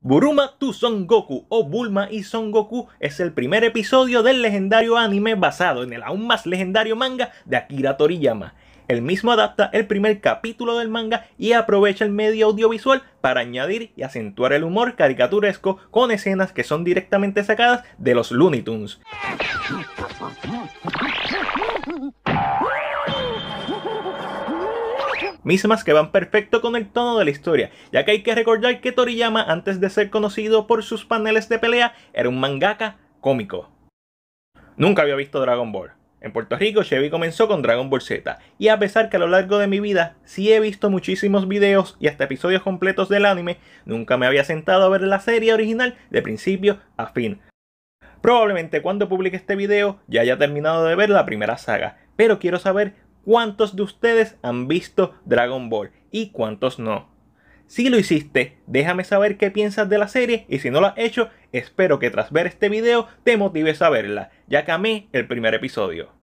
Buruma to Son Goku o Bulma y Son Goku es el primer episodio del legendario anime basado en el aún más legendario manga de Akira Toriyama. El mismo adapta el primer capítulo del manga y aprovecha el medio audiovisual para añadir y acentuar el humor caricaturesco con escenas que son directamente sacadas de los Looney Tunes. mismas que van perfecto con el tono de la historia, ya que hay que recordar que Toriyama, antes de ser conocido por sus paneles de pelea, era un mangaka cómico. Nunca había visto Dragon Ball. En Puerto Rico, Chevy comenzó con Dragon Ball Z, y a pesar que a lo largo de mi vida sí he visto muchísimos videos y hasta episodios completos del anime, nunca me había sentado a ver la serie original de principio a fin. Probablemente cuando publique este video ya haya terminado de ver la primera saga, pero quiero saber cuántos de ustedes han visto Dragon Ball y cuántos no. Si lo hiciste, déjame saber qué piensas de la serie y si no lo has hecho, espero que tras ver este video te motives a verla, ya que mí el primer episodio.